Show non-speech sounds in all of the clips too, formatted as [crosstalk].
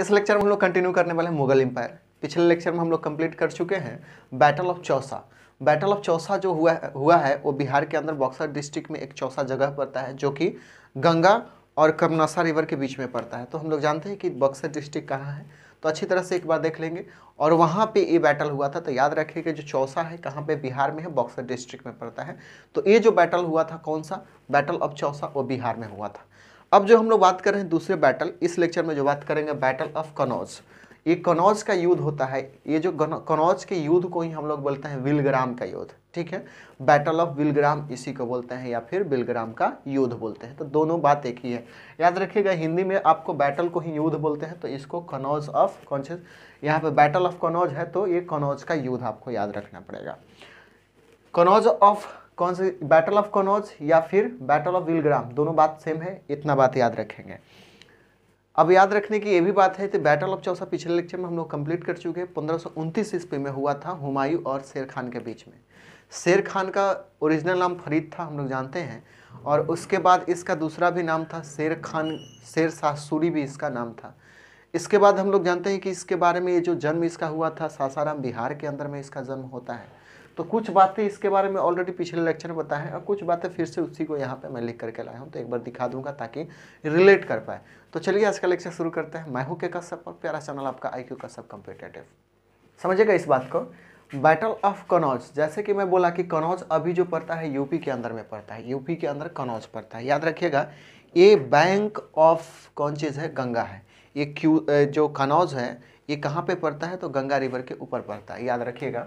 इस लेक्चर में हम लोग कंटिन्यू करने वाले हैं मुगल एम्पायर पिछले लेक्चर में हम लोग कंप्लीट कर चुके हैं battle of Chausa battle of Chausa जो हुआ हुआ है वो बिहार के अंदर बक्सर डिस्ट्रिक्ट में एक चौसा जगह पड़ता है जो कि गंगा और कमनासा रिवर के बीच में पड़ता है तो हम लोग जानते हैं कि बक्सर डिस्ट्रिक्ट कहाँ है तो अच्छी तरह से एक बार देख लेंगे और वहाँ पे ये बैटल हुआ था तो याद रखिए कि जो चौसा है कहाँ पे बिहार में है बक्सर डिस्ट्रिक्ट में पड़ता है तो ये जो बैटल हुआ था कौन सा बैटल ऑफ चौसा वो बिहार में हुआ था अब जो हम लोग बात कर रहे हैं दूसरे बैटल इस लेक्चर में जो बात करेंगे बैटल ऑफ कनौज ये कनौज का युद्ध होता है ये जो कनौज के युद्ध को ही हम लोग बोलते हैं विलग्राम का युद्ध ठीक है बैटल ऑफ विलग्राम इसी को बोलते हैं या फिर विलग्राम का युद्ध बोलते हैं तो दोनों बात एक ही है याद रखिएगा हिंदी में आपको बैटल को ही युद्ध बोलते हैं तो इसको कनौज ऑफ कौन से यहाँ पे बैटल ऑफ कनौज है तो ये कनौज का युद्ध आपको याद रखना पड़ेगा कनौज ऑफ कौन से बैटल ऑफ कनौज या फिर बैटल ऑफ विलग्राम दोनों बात सेम है इतना बात याद रखेंगे अब याद रखने की ये भी बात है कि बैटल ऑफ चौसा पिछले लेक्चर में हम लोग कंप्लीट कर चुके हैं पंद्रह सौ उनतीस ईस्वी में हुआ था हुमायूं और शेर खान के बीच में शेर खान का ओरिजिनल नाम फरीद था हम लोग जानते हैं और उसके बाद इसका दूसरा भी नाम था शेर खान शेर शाह सूरी भी इसका नाम था इसके बाद हम लोग जानते हैं कि इसके बारे में ये जो जन्म इसका हुआ था सासाराम बिहार के अंदर में इसका जन्म होता है तो कुछ बातें इसके बारे में ऑलरेडी पिछले लेक्चर में बताएं और कुछ बातें फिर से उसी को यहाँ पे मैं लिख करके लाया हूँ तो एक बार दिखा दूंगा ताकि रिलेट कर पाए तो चलिए आज का लेक्चर शुरू करते हैं मैं हूँ के कश्यप और प्यारा चैनल आपका आई क्यू कश्यप कम्पिटेटिव समझिएगा इस बात को बैटल ऑफ कनौज जैसे कि मैं बोला कि कनौज अभी जो पड़ता है यूपी के अंदर में पड़ता है यूपी के अंदर कनौज पड़ता है याद रखिएगा ये बैंक ऑफ कौन चीज़ है गंगा है ये क्यू जो कनौज है ये कहाँ पे पड़ता है तो गंगा रिवर के ऊपर पड़ता है याद रखिएगा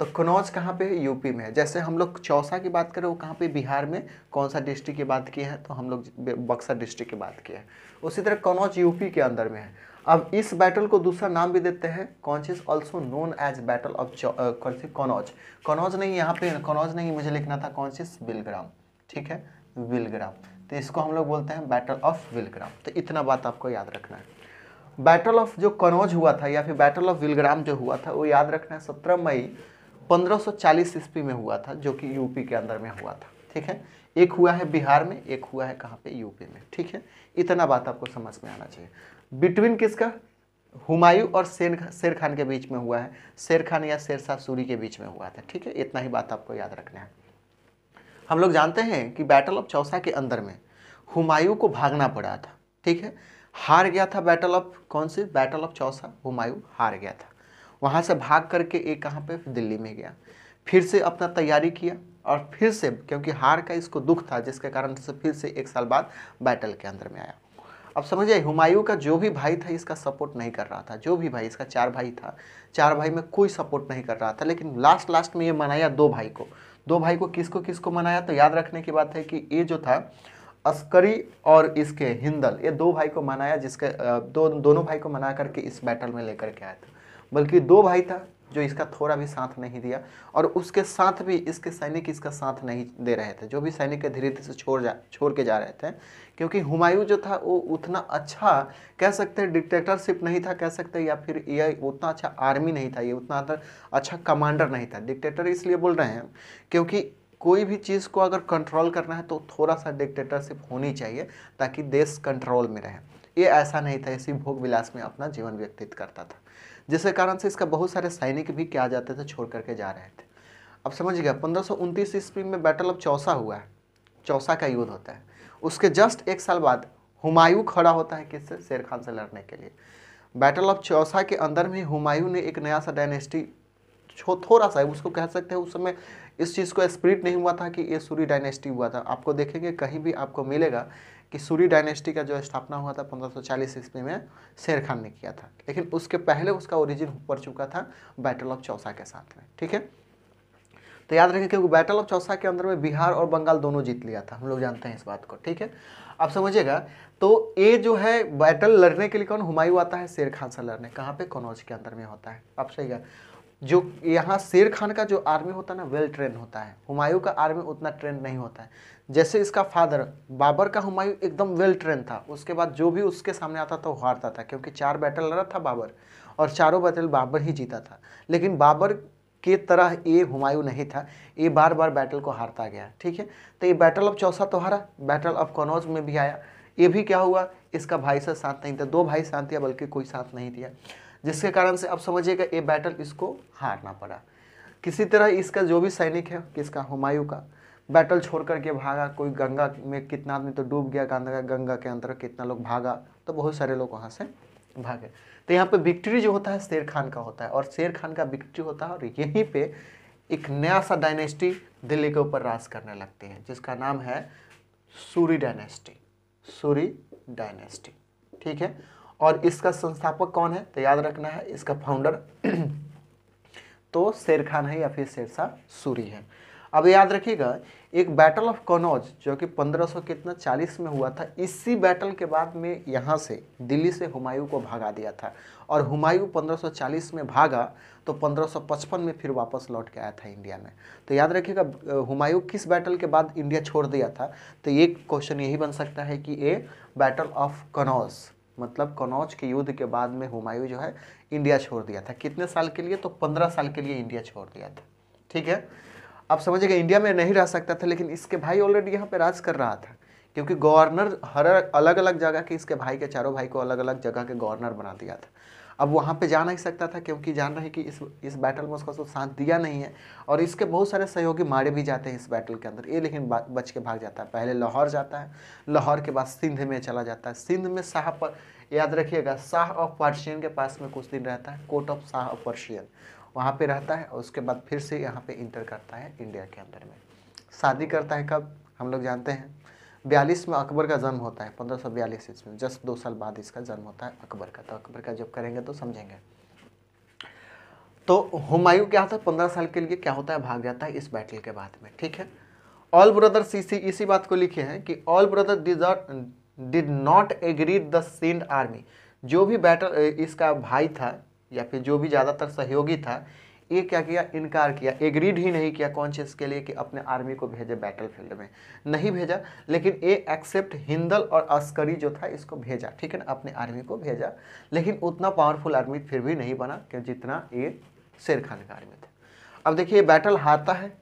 तो कनौज कहाँ पे है यूपी में है जैसे हम लोग चौसा की बात करें वो कहाँ पे बिहार में कौन सा डिस्ट्रिक्ट की बात की है तो हम लोग बक्सर डिस्ट्रिक्ट की बात की है उसी तरह कनौज यूपी के अंदर में है अब इस बैटल को दूसरा नाम भी देते हैं conscious also known as battle of कौन कनौज कनौज नहीं यहाँ पे कनौज नहीं मुझे लिखना था कॉन्शियस बिलग्राम ठीक है विलग्राम तो इसको हम लोग बोलते हैं बैटल ऑफ विलग्राम तो इतना बात आपको याद रखना है बैटल ऑफ जो कनौज हुआ था या फिर बैटल ऑफ विलग्राम जो हुआ था वो याद रखना है सत्रह मई 1540 ईस्वी में हुआ था जो कि यूपी के अंदर में हुआ था ठीक है एक हुआ है बिहार में एक हुआ है कहाँ पे यूपी में ठीक है इतना बात आपको समझ में आना चाहिए बिटवीन किसका हुमायूं और शेर शेर खान के बीच में हुआ है शेर खान या शेर शाह सूरी के बीच में हुआ था ठीक है इतना ही बात आपको याद रखना है हम लोग जानते हैं कि बैटल ऑफ चौसा के अंदर में हुमायूं को भागना पड़ा था ठीक है हार गया था बैटल ऑफ कौन सी बैटल ऑफ चौसा हुमायूं हार गया था वहाँ से भाग करके एक कहाँ पे दिल्ली में गया फिर से अपना तैयारी किया और फिर से क्योंकि हार का इसको दुख था जिसके कारण से फिर से एक साल बाद बैटल के अंदर में आया अब समझिए हुमायूं का जो भी भाई था इसका सपोर्ट नहीं कर रहा था जो भी भाई इसका चार भाई था चार भाई में कोई सपोर्ट नहीं कर रहा था लेकिन लास्ट लास्ट में ये मनाया दो भाई को दो भाई को किसको किसको मनाया तो याद रखने की बात है कि ये जो था अस्करी और इसके हिंदल ये दो भाई को मनाया जिसके दो दोनों भाई को मना करके इस बैटल में लेकर के आया था बल्कि दो भाई था जो इसका थोड़ा भी साथ नहीं दिया और उसके साथ भी इसके सैनिक इसका साथ नहीं दे रहे थे जो भी सैनिक धीरे धीरे से छोड़ जा छोड़ के जा रहे थे क्योंकि हुमायूं जो था वो उतना अच्छा कह सकते हैं डिक्टेटरशिप नहीं था कह सकते या फिर ये उतना अच्छा आर्मी नहीं था ये उतना अच्छा कमांडर नहीं था डिक्टेटर इसलिए बोल रहे हैं क्योंकि कोई भी चीज़ को अगर कंट्रोल करना है तो थोड़ा सा डिक्टेटरशिप होनी चाहिए ताकि देश कंट्रोल में रहे ये ऐसा नहीं था इसी भोग विलास में अपना जीवन व्यतीत करता था जिसके कारण से इसका बहुत सारे सैनिक भी क्या जाते थे छोड़ करके जा रहे थे अब समझ गया पंद्रह सौ ईस्वी में बैटल ऑफ चौसा हुआ है चौसा का युद्ध होता है उसके जस्ट एक साल बाद हुमायूं खड़ा होता है किससे शेर खान से लड़ने के लिए बैटल ऑफ चौसा के अंदर में हुमायूं ने एक नया सा डायनेस्टी थोड़ा सा है उसको कह सकते हैं उस समय इस चीज़ को स्प्रिट नहीं हुआ था कि ये सूर्य डायनेस्टी हुआ था आपको देखेंगे कहीं भी आपको मिलेगा कि सूर्य डायनेस्टी का जो स्थापना हुआ था 1540 ईस्वी में शेर खान ने किया था लेकिन उसके पहले उसका ओरिजिन पड़ चुका था बैटल ऑफ चौसा के साथ में ठीक है तो याद रखें क्योंकि बैटल ऑफ चौसा के अंदर में बिहार और बंगाल दोनों जीत लिया था हम लोग जानते हैं इस बात को ठीक है आप समझिएगा तो ये जो है बैटल लड़ने के लिए कौन हुमायूं आता है शेर खान से लड़ने कहाँ पे कनौज के अंदर में होता है आप सही है जो यहाँ शेर खान का जो आर्मी होता है ना वेल ट्रेन होता है हुमायूं का आर्मी उतना ट्रेन नहीं होता है जैसे इसका फादर बाबर का हुमायूं एकदम वेल ट्रेन था उसके बाद जो भी उसके सामने आता था वो हारता था क्योंकि चार बैटल लड़ा था बाबर और चारों बैटल बाबर ही जीता था लेकिन बाबर के तरह ये हुमायूं नहीं था ये बार बार बैटल को हारता गया ठीक है तो ये बैटल ऑफ चौसा तो हारा बैटल ऑफ कनौज में भी आया ये भी क्या हुआ इसका भाई से साथ नहीं था दो भाई साथ दिया बल्कि कोई साथ नहीं दिया जिसके कारण से आप समझिएगा ये बैटल इसको हारना पड़ा किसी तरह इसका जो भी सैनिक है किसका हुमायूं का बैटल छोड़ करके भागा कोई गंगा में कितना आदमी तो डूब गया गंगा गंगा के अंदर कितना लोग भागा तो बहुत सारे लोग वहाँ से भागे तो यहाँ पे विक्ट्री जो होता है शेर खान का होता है और शेर खान का विक्ट्री होता है और यहीं पे एक नया सा डायनेस्टी दिल्ली के ऊपर राज करने लगती है जिसका नाम है सूरी डायनेस्टी सूरी डायनेस्टी ठीक है और इसका संस्थापक कौन है तो याद रखना है इसका फाउंडर [clears throat] तो शेर खान है या फिर शेरशाह सूरी है अब याद रखिएगा एक बैटल ऑफ कनौज जो कि 1500 कितना 40 में हुआ था इसी बैटल के बाद में यहाँ से दिल्ली से हुमायूं को भागा दिया था और हुमायूं 1540 में भागा तो 1555 में फिर वापस लौट के आया था इंडिया में तो याद रखिएगा हुमायूं किस बैटल के बाद इंडिया छोड़ दिया था तो ये क्वेश्चन यही बन सकता है कि ए बैटल ऑफ कनौज मतलब कनौज के युद्ध के बाद में हुमायूं जो है इंडिया छोड़ दिया था कितने साल के लिए तो पंद्रह साल के लिए इंडिया छोड़ दिया था ठीक है आप समझिएगा इंडिया में नहीं रह सकता था लेकिन इसके भाई ऑलरेडी यहाँ पर राज कर रहा था क्योंकि गवर्नर हर अलग अलग जगह के इसके भाई के चारों भाई को अलग अलग जगह के गवर्नर बना दिया था अब वहाँ पे जा नहीं सकता था क्योंकि जान रहे कि इस इस बैटल में उसका साथ दिया नहीं है और इसके बहुत सारे सहयोगी मारे भी जाते हैं इस बैटल के अंदर ये लेकिन बच के भाग जाता है पहले लाहौर जाता है लाहौर के बाद सिंध में चला जाता है सिंध में शाह पर याद रखिएगा शाह ऑफ पर्शियन के पास में कुछ दिन रहता है court of Shah of Persian वहाँ पर रहता है और उसके बाद फिर से यहाँ पर इंटर करता है इंडिया के अंदर में शादी करता है कब हम लोग जानते हैं बयालीस में अकबर का जन्म होता है पंद्रह सौ बयालीस ईस्वी में जस्ट दो साल बाद इसका जन्म होता है अकबर का तो अकबर का जब करेंगे तो समझेंगे तो हुमायूं क्या होता है पंद्रह साल के लिए क्या होता है भाग जाता है इस बैटल के बाद में ठीक है ऑल ब्रदर सी इसी बात को लिखे हैं कि all brother did not agree the send army जो भी बैटल इसका भाई था या फिर जो भी ज़्यादातर सहयोगी था ये क्या किया इनकार किया एग्रीड ही नहीं किया कौन चीज़ के लिए कि अपने आर्मी को भेजे बैटल फील्ड में नहीं भेजा लेकिन ये एक्सेप्ट हिंदल और अस्करी जो था इसको भेजा ठीक है ना अपने आर्मी को भेजा लेकिन उतना पावरफुल आर्मी फिर भी नहीं बना क्यों जितना ये शेर खान का आर्मी था अब देखिए बैटल हारता है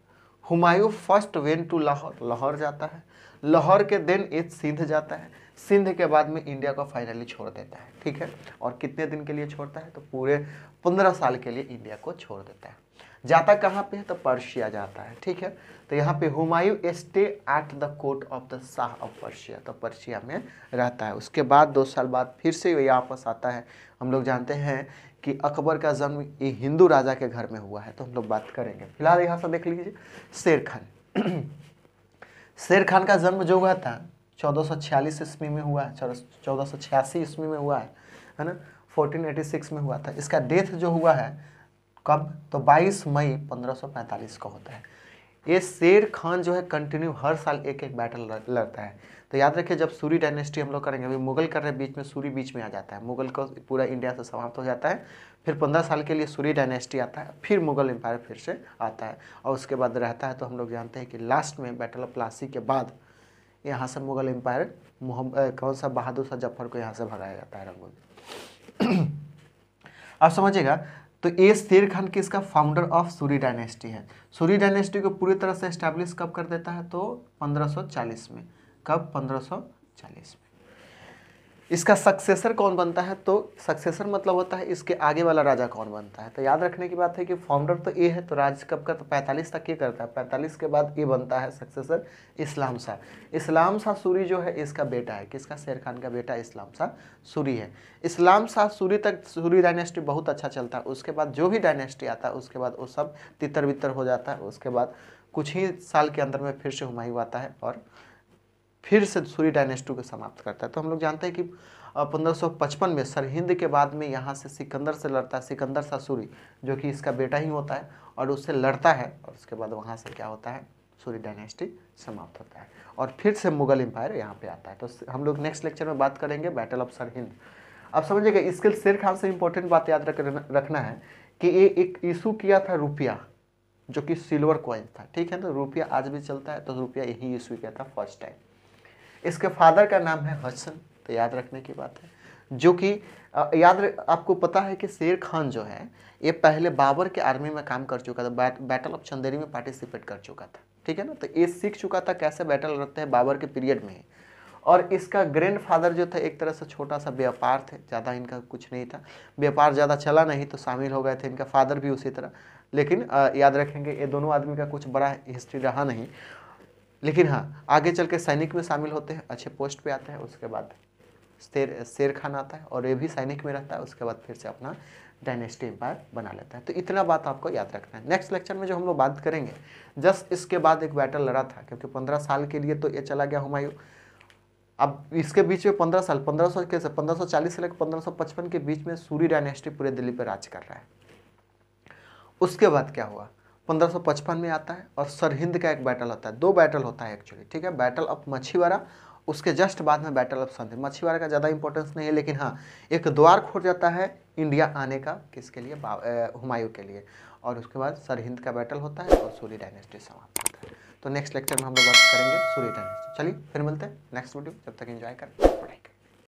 Humayun first went to Lahore Lahore जाता है लाहौर के दिन ये सिंध जाता है सिंध के बाद में इंडिया को फाइनली छोड़ देता है ठीक है और कितने दिन के लिए छोड़ता है तो पूरे पंद्रह साल के लिए इंडिया को छोड़ देता है जाता कहाँ पे है तो पर्शिया जाता है ठीक है तो यहाँ पे Humayun stay at the court of the Shah of Persia तो पर्शिया में रहता है उसके बाद दो साल बाद फिर से ये वापस आता है हम लोग जानते हैं कि अकबर का जन्म ये हिंदू राजा के घर में हुआ है तो हम लोग बात करेंगे फिलहाल यहाँ से देख लीजिए शेर खान [clears throat] शेर खान का जन्म जो हुआ था चौदह सौ छियालीस ईस्वी में हुआ है चौदह सौ छियासी ईस्वी में हुआ है है ना 1486 में हुआ था इसका डेथ जो हुआ है कब तो 22 मई 1545 को होता है ये शेर खान जो है कंटिन्यू हर साल एक एक बैटल लड़ता है तो याद रखिए जब सूरी डायनेस्टी हम लोग करेंगे अभी मुगल कर रहे हैं बीच में सूरी बीच में आ जाता है मुगल को पूरा इंडिया से समाप्त हो जाता है फिर पंद्रह साल के लिए सूरी डायनेस्टी आता है फिर मुगल एम्पायर फिर से आता है और उसके बाद रहता है तो हम लोग जानते हैं कि लास्ट में बैटल ऑफ प्लासी के बाद यहाँ से मुगल एम्पायर कौन सा बहादुर शाह जफर को यहाँ से भगाया जाता है रंगून अब [clears throat] समझिएगा तो ये शेर खान किसका फाउंडर ऑफ सूरी डायनेस्टी है सूरी डायनेस्टी को पूरी तरह से इस्टेब्लिश कब कर देता है तो 1540 में कब 1540 में इसका सक्सेसर कौन बनता है तो सक्सेसर मतलब होता है इसके आगे वाला राजा कौन बनता है तो याद रखने की बात है कि फाउंडर तो ए है तो राज कब का तो पैंतालीस तक ये करता है पैंतालीस के बाद ए बनता है सक्सेसर इस्लाम शाह इस्लाम शाह सूरी जो है इसका बेटा है किसका शेर खान का बेटा इस्लाम शाह सूरी है इस्लाम शाह सूरी तक सूरी डायनेस्टी बहुत अच्छा चलता है उसके बाद जो भी डायनेस्टी आता है उसके बाद वो सब तितर बितर हो जाता है उसके बाद कुछ ही साल के अंदर में फिर से हुमायूं आता है और फिर से सूर्य डायनेस्टी को समाप्त करता है तो हम लोग जानते हैं कि 1555 में सरहिंद के बाद में यहाँ से सिकंदर से लड़ता है सिकंदर सा सूर्य जो कि इसका बेटा ही होता है और उससे लड़ता है और उसके बाद वहाँ से क्या होता है सूर्य डायनेस्टी समाप्त होता है और फिर से मुगल एम्पायर यहाँ पे आता है तो हम लोग नेक्स्ट लेक्चर में बात करेंगे बैटल ऑफ सरहिंद अब समझिएगा इसके शेर खान से इम्पोर्टेंट बात याद रख रखना है कि ये एक इशू किया था रुपया जो कि सिल्वर कॉइन था ठीक है ना तो रुपया आज भी चलता है तो रुपया यही इशू किया था फर्स्ट टाइम इसके फादर का नाम है हसन तो याद रखने की बात है जो कि याद आपको पता है कि शेर खान जो है ये पहले बाबर के आर्मी में काम कर चुका था बैट, बैटल ऑफ चंदेरी में पार्टिसिपेट कर चुका था ठीक है ना तो ये सीख चुका था कैसे बैटल रखते हैं बाबर के पीरियड में और इसका फादर जो था एक तरह से छोटा सा व्यापार थे ज़्यादा इनका कुछ नहीं था व्यापार ज़्यादा चला नहीं तो शामिल हो गए थे इनका फादर भी उसी तरह लेकिन याद रखेंगे ये दोनों आदमी का कुछ बड़ा हिस्ट्री रहा नहीं लेकिन हाँ आगे चल के सैनिक में शामिल होते हैं अच्छे पोस्ट पे आते हैं उसके बाद शेर शेर खान आता है और ये भी सैनिक में रहता है उसके बाद फिर से अपना डायनेस्टी एम्पायर बना लेता है तो इतना बात आपको याद रखना है नेक्स्ट लेक्चर में जो हम लोग बात करेंगे जस्ट इसके बाद एक बैटल लड़ा था क्योंकि पंद्रह साल के लिए तो ये चला गया हुमायूं अब इसके बीच में पंद्रह साल पंद्रह सौ कैसे पंद्रह सौ चालीस से लेकर पंद्रह सौ पचपन के बीच में सूरी डायनेस्टी पूरे दिल्ली पर राज कर रहा है उसके बाद क्या हुआ पंद्रह में आता है और सरहिंद का एक बैटल होता है दो बैटल होता है एक्चुअली ठीक है बैटल ऑफ मछीवारा उसके जस्ट बाद में बैटल ऑफ संधि मछीवारा का ज़्यादा इंपॉर्टेंस नहीं है लेकिन हाँ एक द्वार खोल जाता है इंडिया आने का किसके लिए हुमायूं के लिए और उसके बाद सरहिंद का बैटल होता है और सूर्य डायनेस्टी समाप्त होता है तो नेक्स्ट लेक्चर में हम लोग बात करेंगे सूर्य डायनेस्टी चलिए फिर मिलते हैं नेक्स्ट वीडियो जब तक इन्जॉय करें